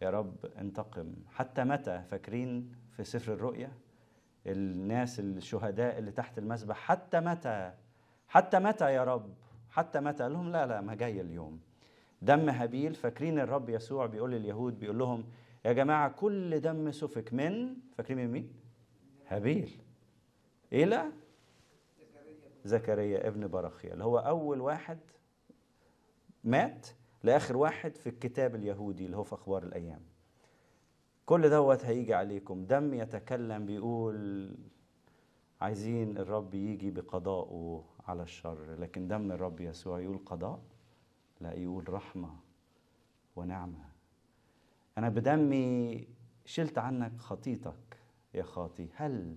يا رب انتقم حتى متى فاكرين في سفر الرؤيا الناس الشهداء اللي تحت المسبح حتى متى حتى متى يا رب حتى متى قال لهم لا لا ما جاي اليوم دم هابيل فاكرين الرب يسوع بيقول لليهود بيقول لهم يا جماعة كل دم سفك من فاكرين من مين هابيل إلى إيه زكريا ابن برخيا اللي هو أول واحد مات لآخر واحد في الكتاب اليهودي اللي هو في أخبار الأيام كل دوت هيجي عليكم دم يتكلم بيقول عايزين الرب يجي بقضائه على الشر لكن دم الرب يسوع يقول قضاء لا يقول رحمة ونعمة أنا بدمي شلت عنك خطيتك يا خاطي هل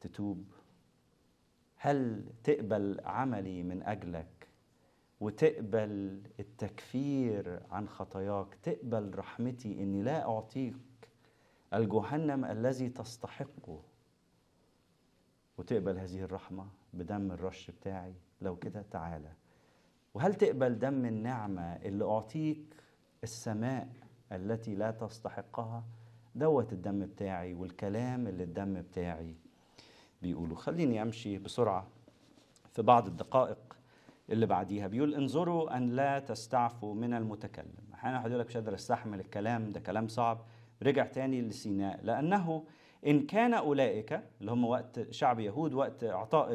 تتوب هل تقبل عملي من أجلك وتقبل التكفير عن خطاياك تقبل رحمتي اني لا اعطيك الجهنم الذي تستحقه وتقبل هذه الرحمه بدم الرش بتاعي لو كده تعالى وهل تقبل دم النعمه اللي اعطيك السماء التي لا تستحقها دوت الدم بتاعي والكلام اللي الدم بتاعي بيقوله خليني امشي بسرعه في بعض الدقائق اللي بعديها بيقول انظروا ان لا تستعفوا من المتكلم احيانا واحد يقول لك مش قادر استحمل الكلام ده كلام صعب رجع تاني لسيناء لانه ان كان اولئك اللي هم وقت شعب يهود وقت اعطاء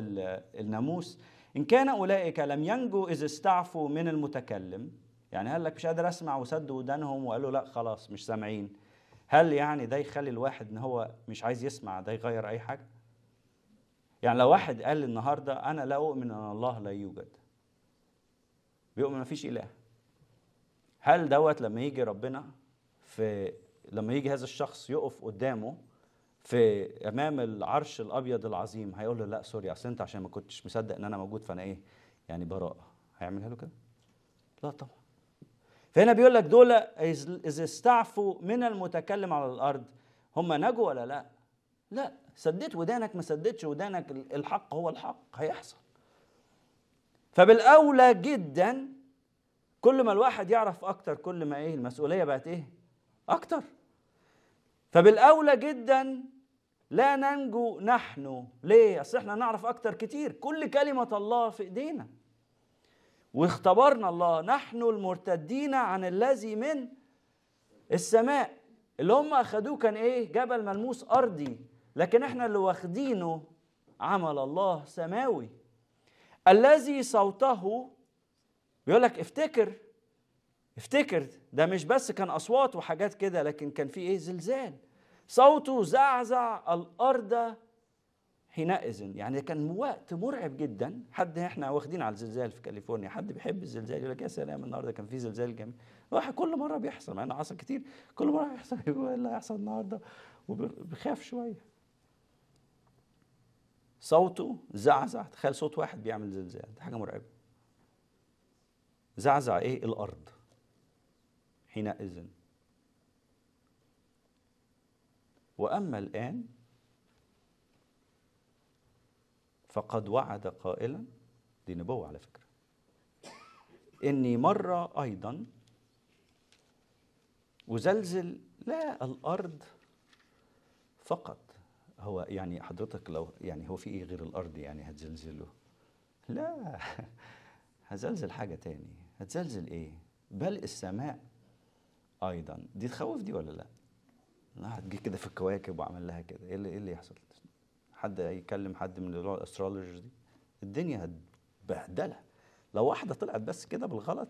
الناموس ان كان اولئك لم ينجوا اذ استعفوا من المتكلم يعني قال لك مش قادر اسمع وسد ودانهم وقالوا لا خلاص مش سامعين هل يعني ده يخلي الواحد ان هو مش عايز يسمع ده يغير اي حاجه يعني لو واحد قال النهارده انا لا اؤمن ان الله لا يوجد بيؤمن ما فيش اله هل دوت لما يجي ربنا في لما يجي هذا الشخص يقف قدامه في امام العرش الابيض العظيم هيقول له لا سوري اصل انت عشان ما كنتش مصدق ان انا موجود فانا ايه يعني براءه هيعملها له كده لا طبعا فهنا بيقول لك دول اذ استعفوا من المتكلم على الارض هم نجوا ولا لا لا سددت ودانك ما سددتش ودانك الحق هو الحق هيحصل فبالاولى جدا كل ما الواحد يعرف اكتر كل ما ايه المسؤوليه بقت ايه اكتر فبالاولى جدا لا ننجو نحن ليه اصل احنا نعرف اكتر كتير كل كلمه الله في ايدينا واختبرنا الله نحن المرتدين عن الذي من السماء اللي هم اخذوه كان ايه جبل ملموس ارضي لكن احنا اللي واخدينه عمل الله سماوي الذي صوته بيقول لك افتكر افتكر ده مش بس كان اصوات وحاجات كده لكن كان في ايه زلزال صوته زعزع الارض حينئذ يعني كان وقت مرعب جدا حد احنا واخدين على الزلزال في كاليفورنيا حد بيحب الزلزال يقول لك يا سلام النهارده كان في زلزال جميل الواحد كل مره بيحصل انا حصل كتير كل مره بيحصل يقول ايه اللي هيحصل النهارده وبخاف شويه صوته زعزع تخيل صوت واحد بيعمل زلزال دي حاجه مرعبه زعزع ايه الارض حينئذ واما الان فقد وعد قائلا دي نبوه على فكره اني مره ايضا أزلزل لا الأرض فقط هو يعني حضرتك لو يعني هو في ايه غير الارض يعني هتزلزله لا هزلزل حاجه تاني هتزلزل ايه بل السماء ايضا دي تخوف دي ولا لا لا هتجي كده في الكواكب وعمل لها كده ايه اللي ايه اللي يحصل حد يكلم حد من الاسترولوجرز دي الدنيا هتبهدلها لو واحده طلعت بس كده بالغلط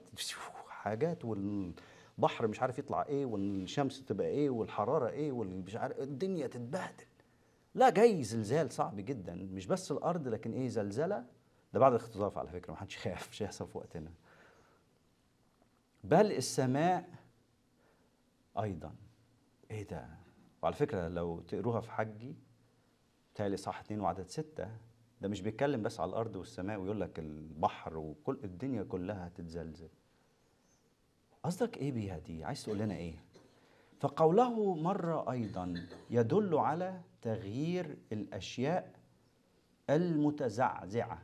حاجات والبحر مش عارف يطلع ايه والشمس تبقى ايه والحراره ايه والمش عارف الدنيا تتبهدل لا جاي زلزال صعب جدا مش بس الارض لكن ايه زلزله ده بعد الاختطاف على فكره ما حدش مش هيحصل في وقتنا بل السماء ايضا ايه ده وعلى فكره لو تقروها في حجي تالي صح اتنين وعدد ستة ده مش بيتكلم بس على الارض والسماء ويقول لك البحر وكل الدنيا كلها هتتزلزل قصدك ايه بيها دي عايز تقول لنا ايه فقوله مره ايضا يدل على تغيير الاشياء المتزعزعه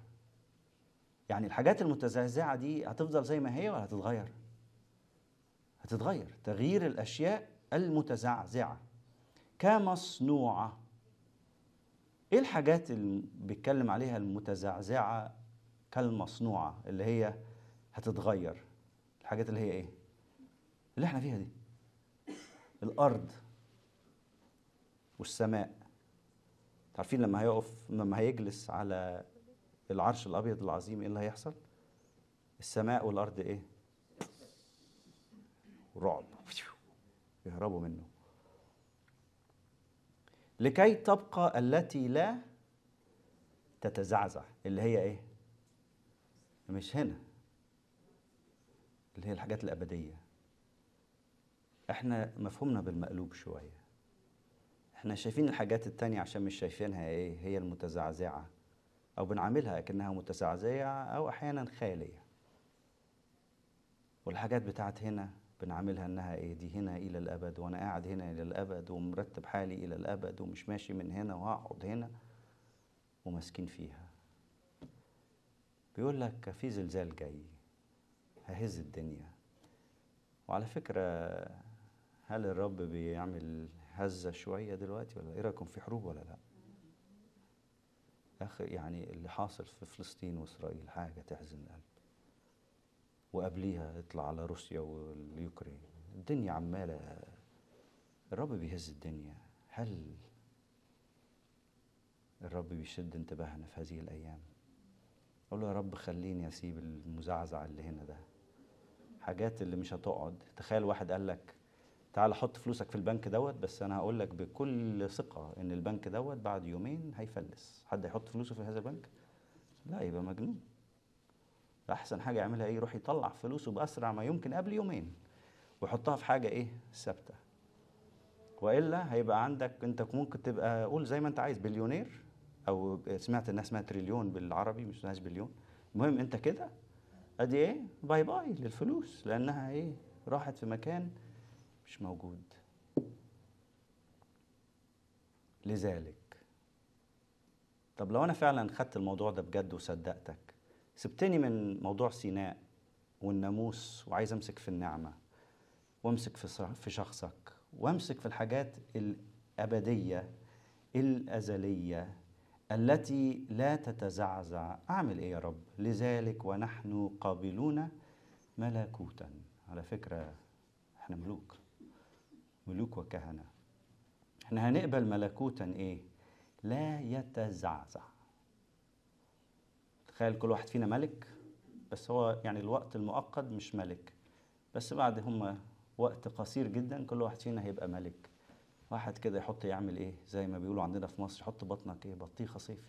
يعني الحاجات المتزعزعه دي هتفضل زي ما هي ولا هتتغير هتتغير تغيير الاشياء المتزعزعه كمصنوعه ايه الحاجات اللي بيتكلم عليها المتزعزعه كالمصنوعه اللي هي هتتغير الحاجات اللي هي ايه اللي احنا فيها دي الارض والسماء عارفين لما هيقف لما هيجلس على العرش الابيض العظيم ايه اللي هيحصل السماء والارض ايه رعب يهربوا منه لكي تبقى التي لا تتزعزع اللي هي ايه مش هنا اللي هي الحاجات الابديه احنا مفهومنا بالمقلوب شويه احنا شايفين الحاجات التانية عشان مش شايفينها ايه هي المتزعزعة او بنعاملها كأنها متزعزعة او احيانا خالية والحاجات بتاعت هنا بنعاملها انها ايه دي هنا الى الابد وانا قاعد هنا الى الابد ومرتب حالي الى الابد ومش ماشي من هنا وهقعد هنا وماسكين فيها بيقول لك في زلزال جاي ههز الدنيا وعلى فكرة هل الرب بيعمل هزة شوية دلوقتي ولا إيه رأيكم في حروب ولا لا؟ أخي يعني اللي حاصل في فلسطين وإسرائيل حاجة تحزن القلب وقبليها اطلع على روسيا واليوكرين الدنيا عمالة الرب بيهز الدنيا هل الرب بيشد انتباهنا في هذه الأيام أقول له يا رب خليني أسيب المزعزع اللي هنا ده حاجات اللي مش هتقعد تخيل واحد قال لك تعال حط فلوسك في البنك دوت بس انا هقول لك بكل ثقه ان البنك دوت بعد يومين هيفلس حد هيحط فلوسه في هذا البنك لا يبقى مجنون احسن حاجه يعملها ايه يروح يطلع فلوسه باسرع ما يمكن قبل يومين ويحطها في حاجه ايه ثابته والا هيبقى عندك انت ممكن تبقى قول زي ما انت عايز بليونير او سمعت الناس اسمها تريليون بالعربي مش اسمها بليون المهم انت كده ادي ايه باي باي للفلوس لانها ايه راحت في مكان مش موجود لذلك طب لو انا فعلا خدت الموضوع ده بجد وصدقتك سبتني من موضوع سيناء والناموس وعايز امسك في النعمه وامسك في في شخصك وامسك في الحاجات الابديه الازليه التي لا تتزعزع اعمل ايه يا رب لذلك ونحن قابلون ملكوتا على فكره احنا ملوك ملوك وكهنة احنا هنقبل ملكوتا ايه لا يتزعزع تخيل كل واحد فينا ملك بس هو يعني الوقت المؤقت مش ملك بس بعد هم وقت قصير جدا كل واحد فينا هيبقى ملك واحد كده يحط يعمل ايه زي ما بيقولوا عندنا في مصر يحط بطنك ايه بطيخه صيفي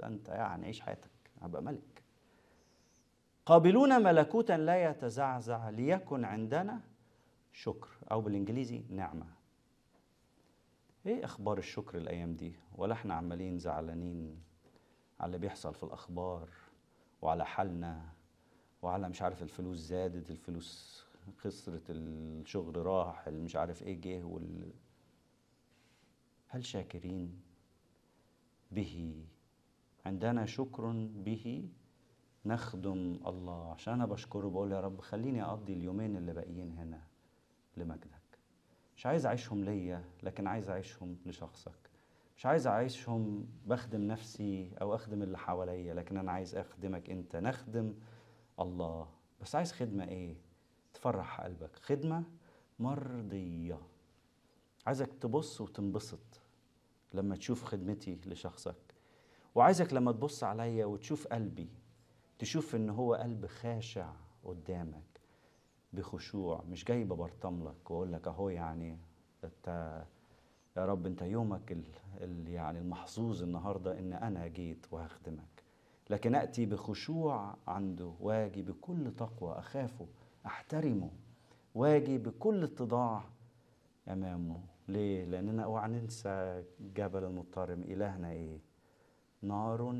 ده انت يعني عيش حياتك هبقى ملك قابلون ملكوتا لا يتزعزع ليكن عندنا شكر أو بالإنجليزي نعمة إيه أخبار الشكر الأيام دي ولا إحنا عمالين زعلانين على اللي بيحصل في الأخبار وعلى حالنا وعلى مش عارف الفلوس زادت الفلوس خسرت الشغل راح مش عارف ايه جه وال... هل شاكرين به عندنا شكر به نخدم الله عشان انا بشكره بقول يا رب خليني اقضي اليومين اللي باقيين هنا لمجدك مش عايز أعيشهم ليا لكن عايز أعيشهم لشخصك مش عايز أعيشهم بخدم نفسي أو أخدم اللي حواليا لكن أنا عايز أخدمك أنت نخدم الله بس عايز خدمة إيه؟ تفرح قلبك خدمة مرضية عايزك تبص وتنبسط لما تشوف خدمتي لشخصك وعايزك لما تبص عليا وتشوف قلبي تشوف ان هو قلب خاشع قدامك بخشوع مش ببرطم لك واقول لك اهو يعني انت يا رب انت يومك ال ال يعني المحظوظ النهارده ان انا جيت وهخدمك لكن اتي بخشوع عنده واجي بكل تقوى اخافه احترمه واجي بكل اتضاع امامه ليه لاننا اوعى ننسى جبل المضطرم الهنا ايه نار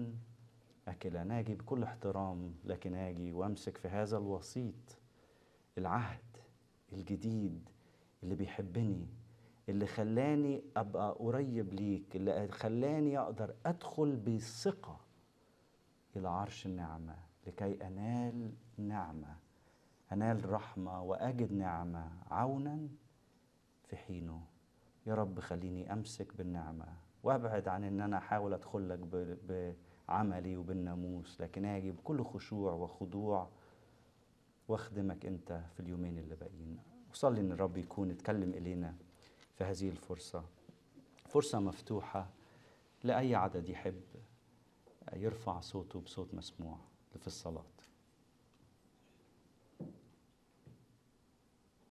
انا اجي بكل احترام لكن اجي وامسك في هذا الوسيط العهد الجديد اللي بيحبني اللي خلاني ابقى قريب ليك اللي خلاني اقدر ادخل بثقه الى عرش النعمه لكي انال نعمه انال رحمه واجد نعمه عونا في حينه يا رب خليني امسك بالنعمه وابعد عن ان انا احاول ادخل لك بعملي وبالناموس لكن اجي بكل خشوع وخضوع واخدمك أنت في اليومين اللي باقيين وصلي أن الرب يكون اتكلم إلينا في هذه الفرصة فرصة مفتوحة لأي عدد يحب يرفع صوته بصوت مسموع في الصلاه